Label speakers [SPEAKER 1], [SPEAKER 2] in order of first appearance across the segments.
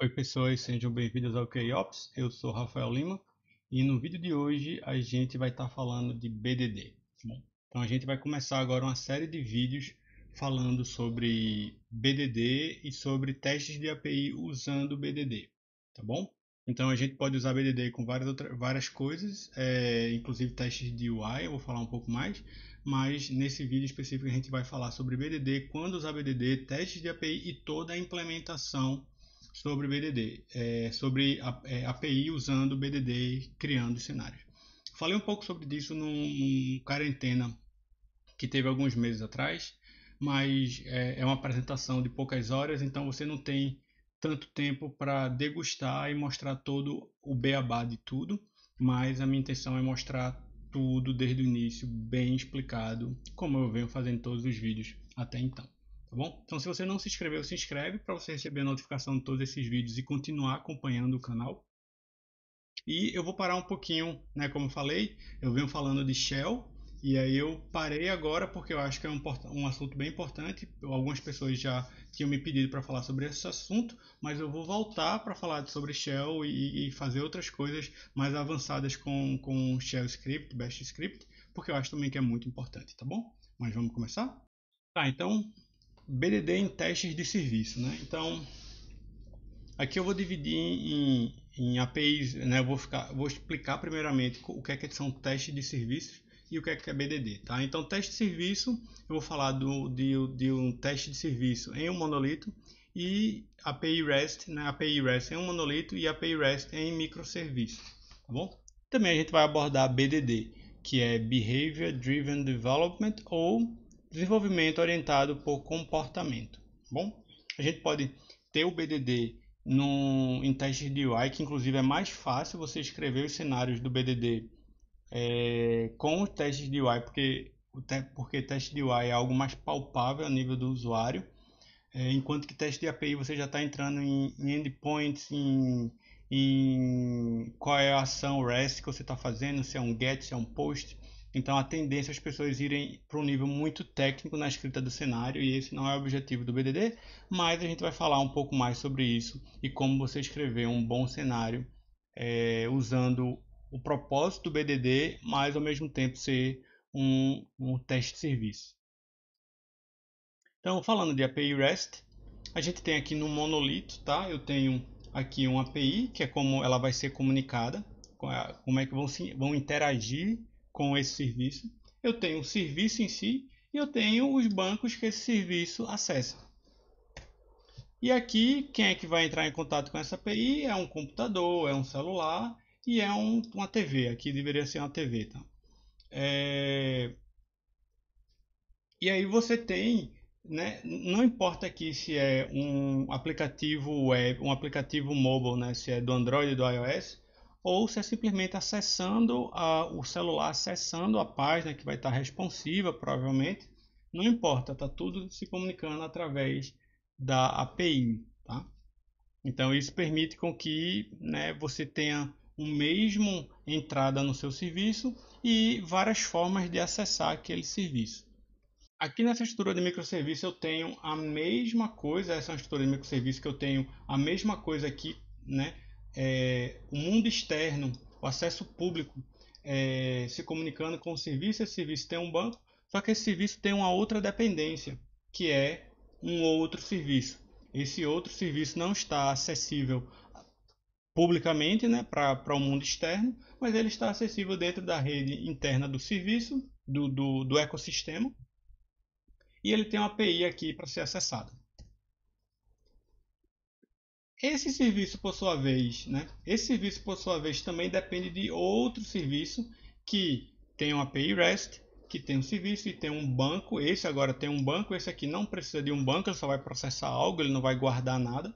[SPEAKER 1] Oi pessoas, sejam bem-vindos ao KOps, eu sou Rafael Lima e no vídeo de hoje a gente vai estar tá falando de BDD. Tá bom, então a gente vai começar agora uma série de vídeos falando sobre BDD e sobre testes de API usando BDD, tá bom? Então a gente pode usar BDD com várias, outras, várias coisas, é, inclusive testes de UI, eu vou falar um pouco mais, mas nesse vídeo específico a gente vai falar sobre BDD, quando usar BDD, testes de API e toda a implementação sobre BDD, é, sobre a, é, API usando BDD e criando cenários. Falei um pouco sobre isso num quarentena que teve alguns meses atrás, mas é, é uma apresentação de poucas horas, então você não tem tanto tempo para degustar e mostrar todo o beabá de tudo, mas a minha intenção é mostrar tudo desde o início, bem explicado, como eu venho fazendo todos os vídeos até então tá bom? Então, se você não se inscreveu, se inscreve para você receber a notificação de todos esses vídeos e continuar acompanhando o canal. E eu vou parar um pouquinho, né? Como eu falei, eu venho falando de Shell e aí eu parei agora porque eu acho que é um, um assunto bem importante. Algumas pessoas já tinham me pedido para falar sobre esse assunto, mas eu vou voltar para falar sobre Shell e, e, fazer outras coisas mais avançadas com, com Shell Script, Bash Script, porque eu acho também que é muito importante, tá bom? Mas vamos começar? Tá, então BDD em testes de serviço, né? Então, aqui eu vou dividir em, em APIs, né? Eu vou, ficar, vou explicar primeiramente o que é que são testes de serviço e o que é que é BDD, tá? Então, teste de serviço, eu vou falar do, de, de um teste de serviço em um monolito e API REST, né? API REST em um monolito e API REST em microserviço, tá bom? Também a gente vai abordar BDD, que é Behavior Driven Development ou desenvolvimento orientado por comportamento. Bom, a gente pode ter o BDD no, em teste de UI, que inclusive é mais fácil você escrever os cenários do BDD é, com os testes de UI, porque, porque teste de UI é algo mais palpável a nível do usuário, é, enquanto que teste de API você já está entrando em, em endpoints, em, em qual é a ação REST que você está fazendo, se é um GET, se é um POST, então a tendência é as pessoas irem para um nível muito técnico na escrita do cenário e esse não é o objetivo do BDD, mas a gente vai falar um pouco mais sobre isso e como você escrever um bom cenário é, usando o propósito do BDD, mas ao mesmo tempo ser um, um teste de serviço. Então falando de API REST, a gente tem aqui no monolito, tá? Eu tenho aqui uma API que é como ela vai ser comunicada, como é que vão, se, vão interagir com esse serviço, eu tenho o serviço em si e eu tenho os bancos que esse serviço acessa. E aqui, quem é que vai entrar em contato com essa API? É um computador, é um celular e é um, uma TV. Aqui deveria ser uma TV. Tá? É... E aí você tem, né, não importa aqui se é um aplicativo web, um aplicativo mobile, né, se é do Android ou do iOS, ou se é simplesmente acessando a, o celular, acessando a página que vai estar responsiva, provavelmente. Não importa, está tudo se comunicando através da API. Tá? Então, isso permite com que né, você tenha o mesmo entrada no seu serviço e várias formas de acessar aquele serviço. Aqui nessa estrutura de microserviço eu tenho a mesma coisa, essa é uma estrutura de microserviço que eu tenho a mesma coisa aqui, né? é, o mundo externo, o acesso público é, se comunicando com o serviço, esse serviço tem um banco, só que esse serviço tem uma outra dependência, que é um outro serviço. Esse outro serviço não está acessível publicamente né, para o mundo externo, mas ele está acessível dentro da rede interna do serviço, do, do, do ecossistema, e ele tem uma API aqui para ser acessada. Esse serviço, por sua vez, né? Esse serviço, por sua vez, também depende de outro serviço que tem uma API REST, que tem um serviço e tem um banco. Esse agora tem um banco, esse aqui não precisa de um banco, ele só vai processar algo, ele não vai guardar nada.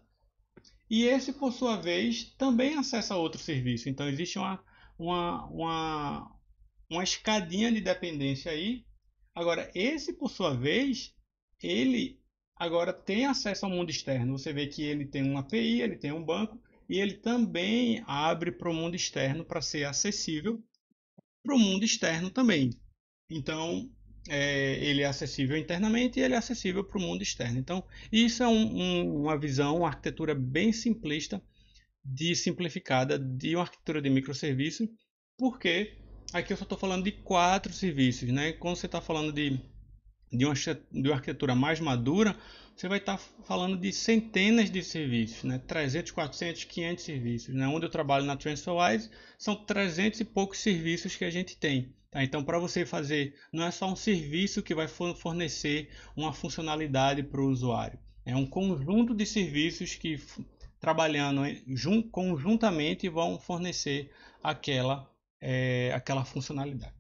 [SPEAKER 1] E esse, por sua vez, também acessa outro serviço. Então, existe uma, uma, uma, uma escadinha de dependência aí. Agora, esse, por sua vez, ele agora tem acesso ao mundo externo. Você vê que ele tem uma API, ele tem um banco e ele também abre para o mundo externo para ser acessível para o mundo externo também. Então, é, ele é acessível internamente e ele é acessível para o mundo externo. Então, isso é um, um, uma visão, uma arquitetura bem simplista, de simplificada, de uma arquitetura de microserviço, porque aqui eu só estou falando de quatro serviços. Né? Quando você está falando de de uma, de uma arquitetura mais madura, você vai estar tá falando de centenas de serviços, né? 300, 400, 500 serviços. Né? Onde eu trabalho na TransferWise, são 300 e poucos serviços que a gente tem. Tá? Então, para você fazer, não é só um serviço que vai fornecer uma funcionalidade para o usuário. É um conjunto de serviços que, trabalhando conjuntamente, vão fornecer aquela, é, aquela funcionalidade.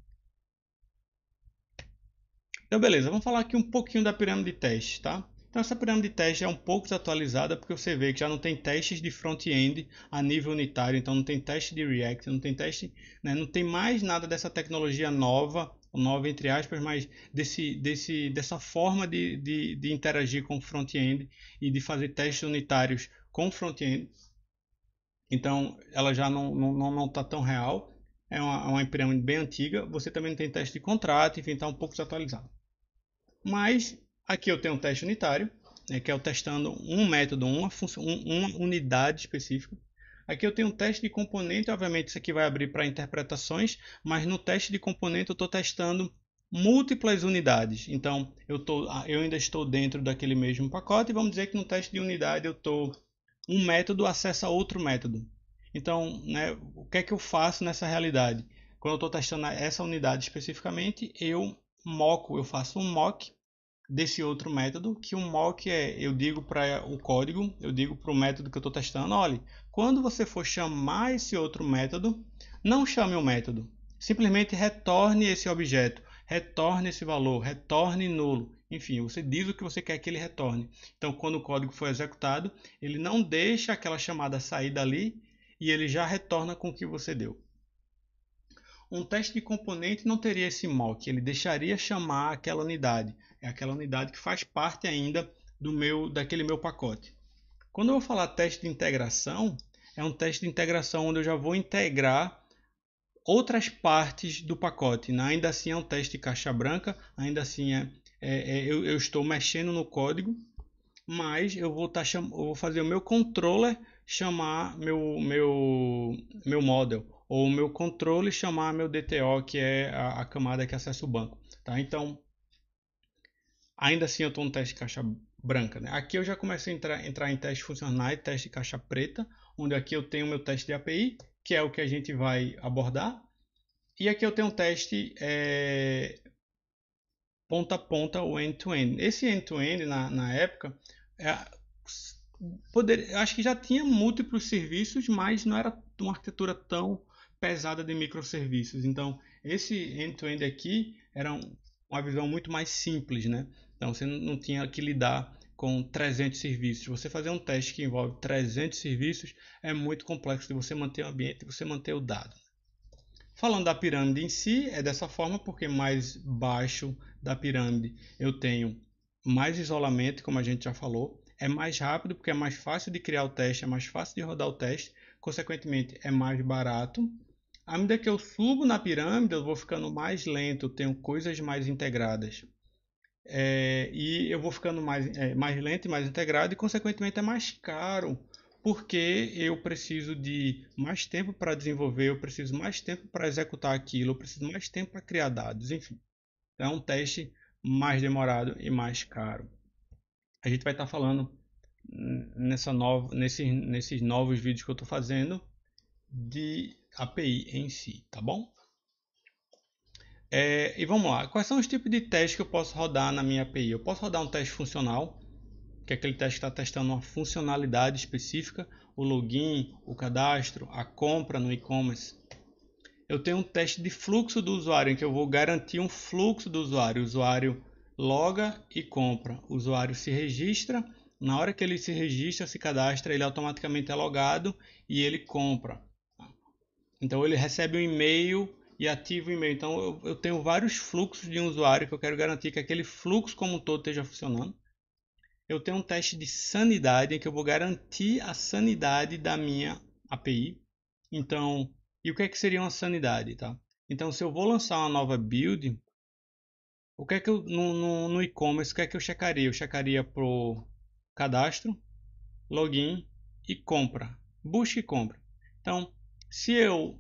[SPEAKER 1] Então, beleza, vamos falar aqui um pouquinho da pirâmide de teste, tá? Então, essa pirâmide de teste é um pouco desatualizada, porque você vê que já não tem testes de front-end a nível unitário, então não tem teste de React, não tem teste, né? não tem mais nada dessa tecnologia nova, nova entre aspas, mas desse, desse, dessa forma de, de, de interagir com o front-end e de fazer testes unitários com o front-end. Então, ela já não está não, não, não tá tão real. É uma, é uma pirâmide bem antiga. Você também tem teste de contrato, enfim, está um pouco desatualizado. Mas aqui eu tenho um teste unitário, né, que é o testando um método, uma, uma unidade específica. Aqui eu tenho um teste de componente, obviamente isso aqui vai abrir para interpretações, mas no teste de componente eu estou testando múltiplas unidades. Então eu, tô, ah, eu ainda estou dentro daquele mesmo pacote. Vamos dizer que no teste de unidade eu estou um método acessa outro método. Então, né, o que é que eu faço nessa realidade? Quando eu estou testando essa unidade especificamente, eu moco, eu faço um mock desse outro método, que um mock é, eu digo para o código, eu digo para o método que eu estou testando, olha, quando você for chamar esse outro método, não chame o método, simplesmente retorne esse objeto, retorne esse valor, retorne nulo, enfim, você diz o que você quer que ele retorne. Então, quando o código for executado, ele não deixa aquela chamada sair dali e ele já retorna com o que você deu um teste de componente não teria esse mock, ele deixaria chamar aquela unidade. É aquela unidade que faz parte ainda do meu daquele meu pacote. Quando eu vou falar teste de integração, é um teste de integração onde eu já vou integrar outras partes do pacote. Né? Ainda assim é um teste de caixa branca, ainda assim é, é, é eu, eu, estou mexendo no código, mas eu vou, tá, eu vou fazer o meu controller chamar meu, meu, meu model ou meu controle chamar meu DTO, que é a, a camada que acessa o banco. Tá? Então, ainda assim eu estou no teste de caixa branca. Né? Aqui eu já começo a entrar, entrar em funcional e teste de caixa preta, onde aqui eu tenho meu teste de API, que é o que a gente vai abordar. E aqui eu tenho um teste é, ponta a ponta, o end-to-end. Esse end-to-end, -end, na, na época, é, poder, acho que já tinha múltiplos serviços, mas não era uma arquitetura tão pesada de microserviços. Então, esse end-to-end -end aqui era uma visão muito mais simples, né? Então, você não tinha que lidar com 300 serviços. Você fazer um teste que envolve 300 serviços é muito complexo de você manter o ambiente, de você manter o dado. Falando da pirâmide em si, é dessa forma porque mais baixo da pirâmide eu tenho mais isolamento, como a gente já falou, é mais rápido porque é mais fácil de criar o teste, é mais fácil de rodar o teste, consequentemente é mais barato à medida que eu subo na pirâmide, eu vou ficando mais lento, tenho coisas mais integradas. É, e eu vou ficando mais, é, mais lento e mais integrado, e consequentemente é mais caro, porque eu preciso de mais tempo para desenvolver, eu preciso mais tempo para executar aquilo, eu preciso mais tempo para criar dados, enfim. Então é um teste mais demorado e mais caro. A gente vai estar tá falando nessa nova, nesses nesses novos vídeos que eu estou fazendo de API em si, tá bom? É, e vamos lá, quais são os tipos de testes que eu posso rodar na minha API? Eu posso rodar um teste funcional, que é aquele teste que está testando uma funcionalidade específica, o login, o cadastro, a compra no e-commerce. Eu tenho um teste de fluxo do usuário, em que eu vou garantir um fluxo do usuário. O usuário loga e compra. O usuário se registra, na hora que ele se registra, se cadastra, ele automaticamente é logado e ele compra. Então ele recebe um e-mail e ativa o e-mail. Então eu, eu, tenho vários fluxos de um usuário que eu quero garantir que aquele fluxo como um todo esteja funcionando. Eu tenho um teste de sanidade em que eu vou garantir a sanidade da minha API. Então, e o que é que seria uma sanidade, tá? Então, se eu vou lançar uma nova build, o que é que eu no, no, no e-commerce, o que é que eu checaria? Eu checaria pro cadastro, login e compra, busca e compra. Então, se eu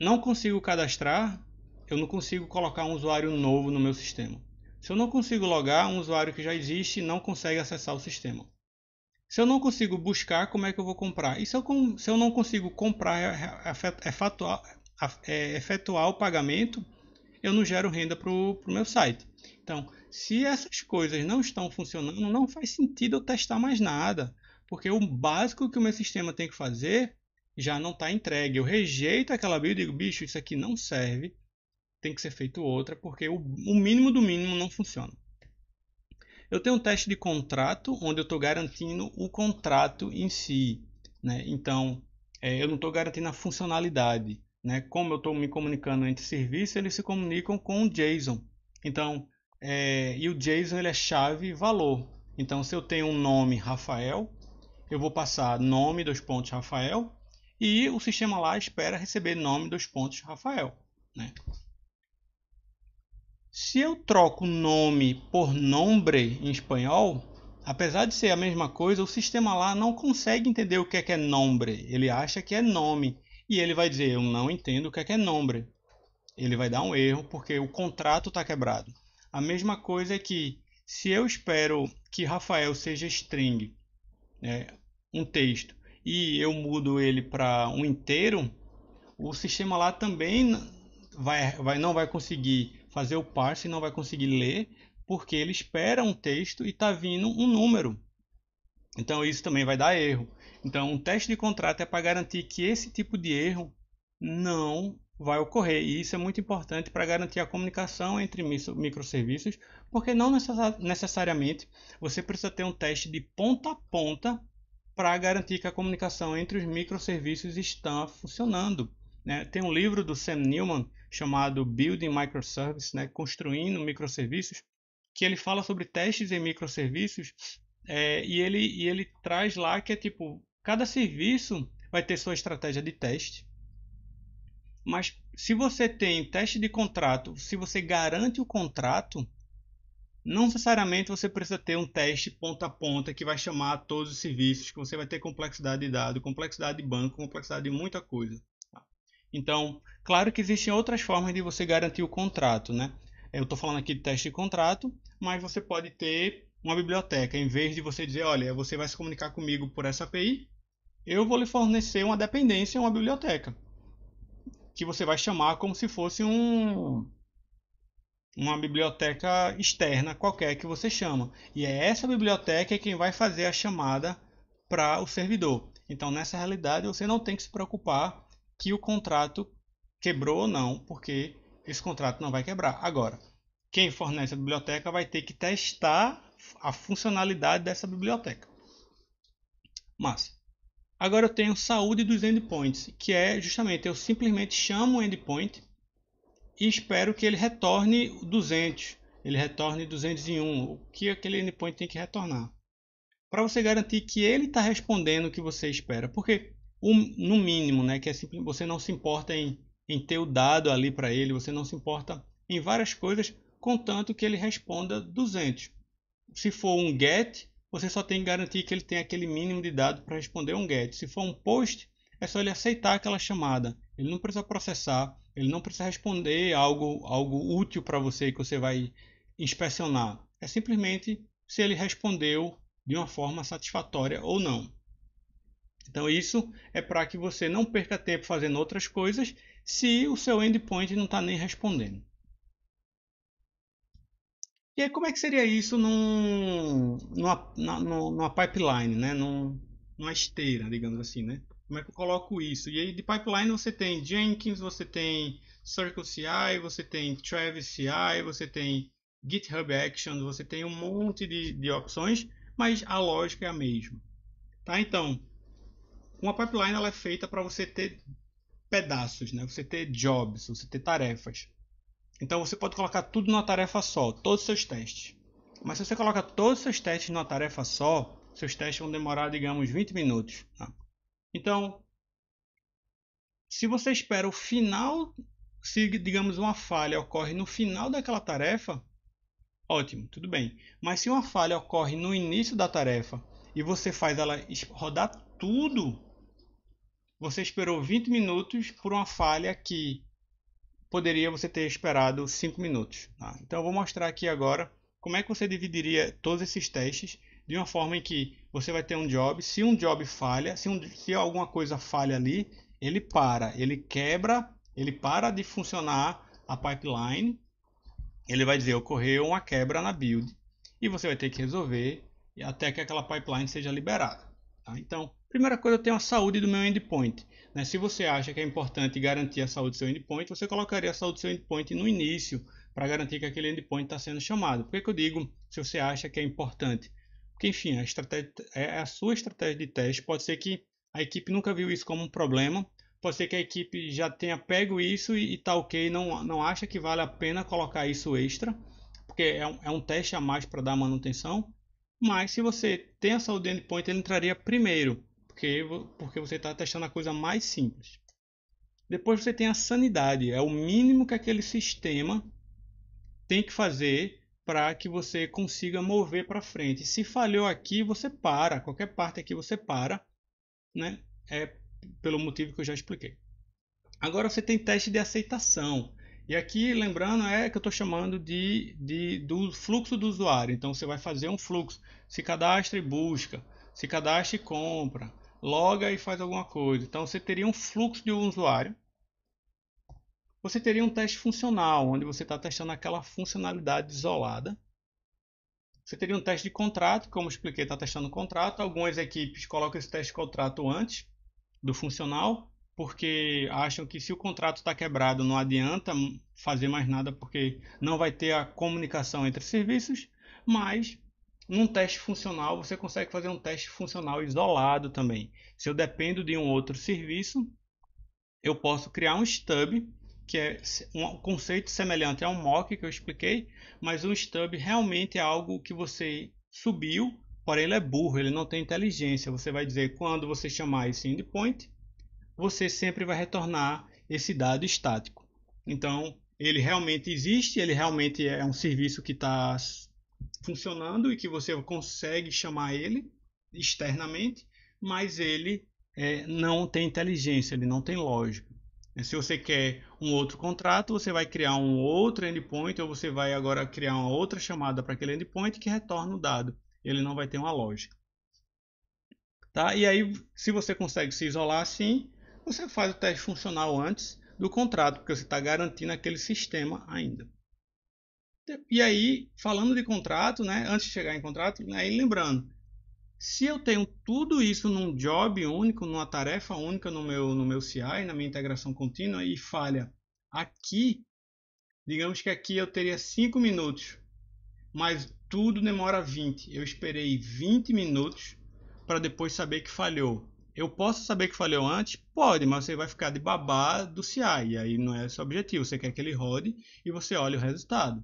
[SPEAKER 1] não consigo cadastrar, eu não consigo colocar um usuário novo no meu sistema. Se eu não consigo logar, um usuário que já existe não consegue acessar o sistema. Se eu não consigo buscar, como é que eu vou comprar? E se eu, se eu não consigo comprar, efetuar, é, é, é efetuar o pagamento, eu não gero renda para o meu site. Então, se essas coisas não estão funcionando, não faz sentido eu testar mais nada. Porque o básico que o meu sistema tem que fazer já não está entregue. Eu rejeito aquela build e digo, bicho, isso aqui não serve, tem que ser feito outra, porque o, o mínimo do mínimo não funciona. Eu tenho um teste de contrato, onde eu estou garantindo o contrato em si. Né? Então, é, eu não estou garantindo a funcionalidade. Né? Como eu estou me comunicando entre serviços, eles se comunicam com o JSON. Então, é, e o JSON ele é chave valor. Então, se eu tenho um nome Rafael, eu vou passar nome dos pontos Rafael e o sistema lá espera receber nome dos pontos Rafael. Né? Se eu troco nome por nombre em espanhol, apesar de ser a mesma coisa, o sistema lá não consegue entender o que é, que é nombre. Ele acha que é nome e ele vai dizer: Eu não entendo o que é, que é nombre. Ele vai dar um erro porque o contrato está quebrado. A mesma coisa é que se eu espero que Rafael seja string, né, um texto, e eu mudo ele para um inteiro, o sistema lá também vai, vai, não vai conseguir fazer o parse, não vai conseguir ler, porque ele espera um texto e está vindo um número. Então isso também vai dar erro. Então um teste de contrato é para garantir que esse tipo de erro não vai ocorrer. E isso é muito importante para garantir a comunicação entre microserviços, porque não necessariamente você precisa ter um teste de ponta a ponta para garantir que a comunicação entre os microserviços está funcionando. Né? Tem um livro do Sam Newman chamado Building Microservices, né? Construindo Microserviços, que ele fala sobre testes em microserviços é, e, ele, e ele traz lá que é tipo, cada serviço vai ter sua estratégia de teste, mas se você tem teste de contrato, se você garante o contrato, não necessariamente você precisa ter um teste ponta a ponta que vai chamar todos os serviços, que você vai ter complexidade de dado, complexidade de banco, complexidade de muita coisa. Então, claro que existem outras formas de você garantir o contrato, né? Eu estou falando aqui de teste de contrato, mas você pode ter uma biblioteca, em vez de você dizer, olha, você vai se comunicar comigo por essa API, eu vou lhe fornecer uma dependência, uma biblioteca, que você vai chamar como se fosse um, uma biblioteca externa qualquer que você chama. E é essa biblioteca quem vai fazer a chamada para o servidor. Então, nessa realidade, você não tem que se preocupar que o contrato quebrou ou não, porque esse contrato não vai quebrar. Agora, quem fornece a biblioteca vai ter que testar a funcionalidade dessa biblioteca. Mas, agora eu tenho saúde dos endpoints, que é justamente eu simplesmente chamo o endpoint e espero que ele retorne 200, ele retorne 201, o que aquele endpoint tem que retornar. Para você garantir que ele está respondendo o que você espera, porque um, no mínimo, né, que é simples, você não se importa em, em ter o dado ali para ele, você não se importa em várias coisas, contanto que ele responda 200. Se for um get, você só tem que garantir que ele tem aquele mínimo de dado para responder um get. Se for um post, é só ele aceitar aquela chamada. Ele não precisa processar, ele não precisa responder algo, algo útil para você que você vai inspecionar. É simplesmente se ele respondeu de uma forma satisfatória ou não. Então isso é para que você não perca tempo fazendo outras coisas se o seu endpoint não está nem respondendo. E aí, como é que seria isso num, numa, numa, numa pipeline, né? Num, numa esteira, digamos assim, né? Como é que eu coloco isso? E aí de pipeline você tem Jenkins, você tem CircleCI, você tem TravisCI, você tem GitHub Actions, você tem um monte de, de opções, mas a lógica é a mesma. Tá? Então, uma pipeline ela é feita para você ter pedaços, né? Você ter jobs, você ter tarefas. Então você pode colocar tudo numa tarefa só, todos os seus testes. Mas se você coloca todos os seus testes numa tarefa só, seus testes vão demorar, digamos, 20 minutos. Tá? Então, se você espera o final, se digamos uma falha ocorre no final daquela tarefa, ótimo, tudo bem. Mas se uma falha ocorre no início da tarefa e você faz ela rodar tudo, você esperou 20 minutos por uma falha que poderia você ter esperado 5 minutos. Tá? Então eu vou mostrar aqui agora como é que você dividiria todos esses testes de uma forma em que você vai ter um job, se um job falha, se, um, se alguma coisa falha ali, ele para, ele quebra, ele para de funcionar a pipeline, ele vai dizer ocorreu uma quebra na build e você vai ter que resolver até que aquela pipeline seja liberada. Tá? Então, primeira coisa, eu tenho a saúde do meu endpoint. Né? Se você acha que é importante garantir a saúde do seu endpoint, você colocaria a saúde do seu endpoint no início para garantir que aquele endpoint está sendo chamado. Por que, que eu digo se você acha que é importante? Porque, enfim, a, estratégia, é, a sua estratégia de teste pode ser que a equipe nunca viu isso como um problema, pode ser que a equipe já tenha pego isso e, está ok, não, não acha que vale a pena colocar isso extra, porque é um, é um teste a mais para dar manutenção. Mas se você tem essa saúde endpoint, ele entraria primeiro, porque, porque você está testando a coisa mais simples. Depois você tem a sanidade, é o mínimo que aquele sistema tem que fazer para que você consiga mover para frente. Se falhou aqui, você para. Qualquer parte aqui você para, né? É pelo motivo que eu já expliquei. Agora você tem teste de aceitação. E aqui, lembrando, é que eu estou chamando de, de, do fluxo do usuário. Então, você vai fazer um fluxo. Se cadastra e busca. Se cadastra e compra. Loga e faz alguma coisa. Então, você teria um fluxo de um usuário você teria um teste funcional, onde você está testando aquela funcionalidade isolada. Você teria um teste de contrato, como expliquei, está testando o contrato. Algumas equipes colocam esse teste de contrato antes do funcional, porque acham que se o contrato está quebrado não adianta fazer mais nada, porque não vai ter a comunicação entre serviços. Mas num teste funcional, você consegue fazer um teste funcional isolado também. Se eu dependo de um outro serviço, eu posso criar um stub que é um conceito semelhante a um mock que eu expliquei, mas um stub realmente é algo que você subiu, porém ele é burro, ele não tem inteligência. Você vai dizer quando você chamar esse endpoint, você sempre vai retornar esse dado estático. Então, ele realmente existe, ele realmente é um serviço que está funcionando e que você consegue chamar ele externamente, mas ele é, não tem inteligência, ele não tem lógica. Né? Se você quer um outro contrato, você vai criar um outro endpoint ou você vai agora criar uma outra chamada para aquele endpoint que retorna o dado. Ele não vai ter uma lógica. Tá? E aí, se você consegue se isolar assim, você faz o teste funcional antes do contrato, porque você está garantindo aquele sistema ainda. E aí, falando de contrato, né, antes de chegar em contrato, aí lembrando, se eu tenho tudo isso num job único, numa tarefa única no meu, no meu CI, na minha integração contínua, e falha aqui, digamos que aqui eu teria 5 minutos, mas tudo demora 20. Eu esperei 20 minutos para depois saber que falhou. Eu posso saber que falhou antes? Pode, mas você vai ficar de babá do CI, e aí não é seu objetivo. Você quer que ele rode e você olha o resultado.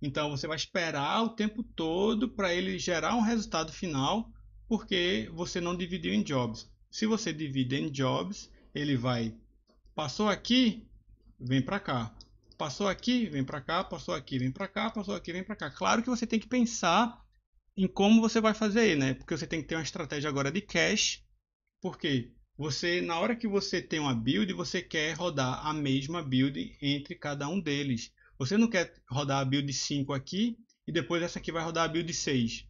[SPEAKER 1] Então você vai esperar o tempo todo para ele gerar um resultado final porque você não dividiu em jobs. Se você divide em jobs, ele vai passou aqui, vem para cá. Passou aqui, vem para cá, passou aqui, vem para cá, passou aqui, vem para cá. Claro que você tem que pensar em como você vai fazer, né? Porque você tem que ter uma estratégia agora de cache, porque você na hora que você tem uma build, você quer rodar a mesma build entre cada um deles. Você não quer rodar a build 5 aqui e depois essa aqui vai rodar a build 6.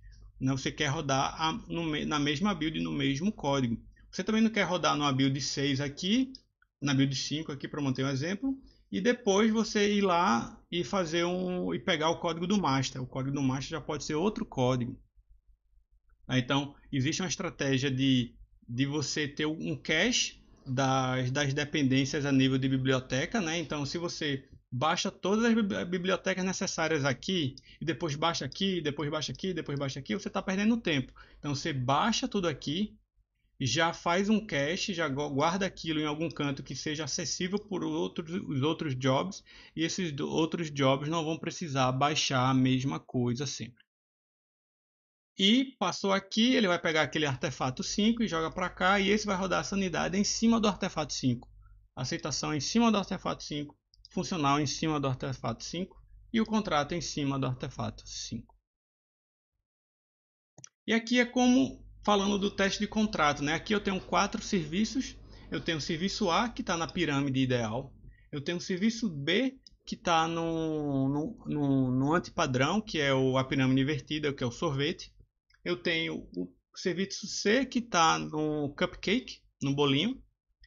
[SPEAKER 1] Não você quer rodar a, no, na mesma build, no mesmo código. Você também não quer rodar numa build 6 aqui, na build 5 aqui para manter um exemplo, e depois você ir lá e fazer um e pegar o código do master. O código do master já pode ser outro código. Então, existe uma estratégia de, de você ter um cache das, das dependências a nível de biblioteca, né? Então, se você baixa todas as bibliotecas necessárias aqui, e depois baixa aqui, depois baixa aqui, depois baixa aqui, você está perdendo tempo. Então você baixa tudo aqui, já faz um cache, já guarda aquilo em algum canto que seja acessível por outros, os outros jobs, e esses outros jobs não vão precisar baixar a mesma coisa sempre. E passou aqui, ele vai pegar aquele artefato 5 e joga para cá, e esse vai rodar a sanidade em cima do artefato 5. Aceitação em cima do artefato 5 funcional em cima do artefato 5 e o contrato em cima do artefato 5. E aqui é como falando do teste de contrato. Né? Aqui eu tenho quatro serviços. Eu tenho o serviço A, que está na pirâmide ideal. Eu tenho o serviço B, que está no, no, no, no antipadrão, que é o, a pirâmide invertida, que é o sorvete. Eu tenho o serviço C, que está no cupcake, no bolinho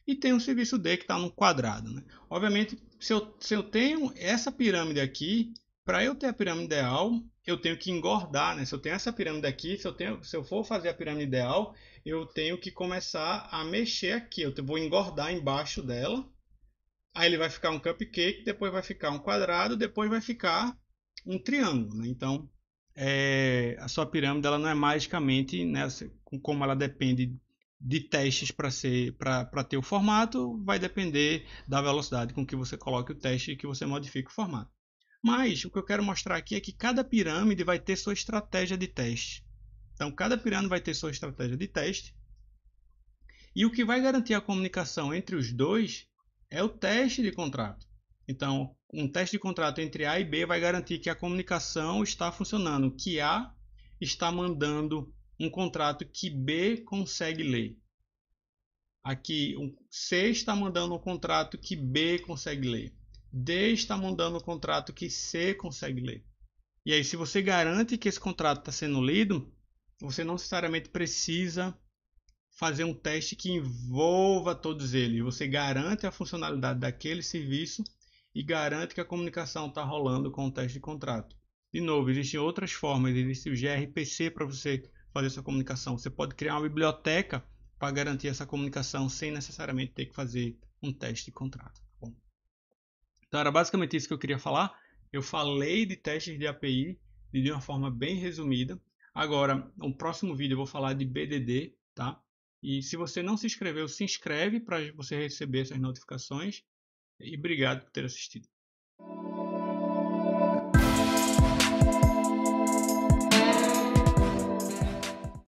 [SPEAKER 1] e tem um serviço D que está no quadrado. Né? Obviamente, se eu, se eu tenho essa pirâmide aqui, para eu ter a pirâmide ideal, eu tenho que engordar, né? Se eu tenho essa pirâmide aqui, se eu, tenho, se eu for fazer a pirâmide ideal, eu tenho que começar a mexer aqui. Eu vou engordar embaixo dela. Aí ele vai ficar um cupcake, depois vai ficar um quadrado, depois vai ficar um triângulo. Né? Então, é, a sua pirâmide ela não é magicamente, né, como ela depende de testes para ser para ter o formato vai depender da velocidade com que você coloque o teste e que você modifique o formato. Mas o que eu quero mostrar aqui é que cada pirâmide vai ter sua estratégia de teste. Então cada pirâmide vai ter sua estratégia de teste. E o que vai garantir a comunicação entre os dois é o teste de contrato. Então, um teste de contrato entre A e B vai garantir que a comunicação está funcionando, que A está mandando um contrato que B consegue ler. Aqui, C está mandando um contrato que B consegue ler. D está mandando um contrato que C consegue ler. E aí, se você garante que esse contrato está sendo lido, você não necessariamente precisa fazer um teste que envolva todos eles. Você garante a funcionalidade daquele serviço e garante que a comunicação está rolando com o teste de contrato. De novo, existem outras formas, existe o gRPC para você fazer sua comunicação. Você pode criar uma biblioteca para garantir essa comunicação sem necessariamente ter que fazer um teste de contrato. Tá bom, então era basicamente isso que eu queria falar. Eu falei de testes de API de uma forma bem resumida. Agora, no próximo vídeo eu vou falar de BDD, tá? E se você não se inscreveu, se inscreve para você receber essas notificações. E obrigado por ter assistido.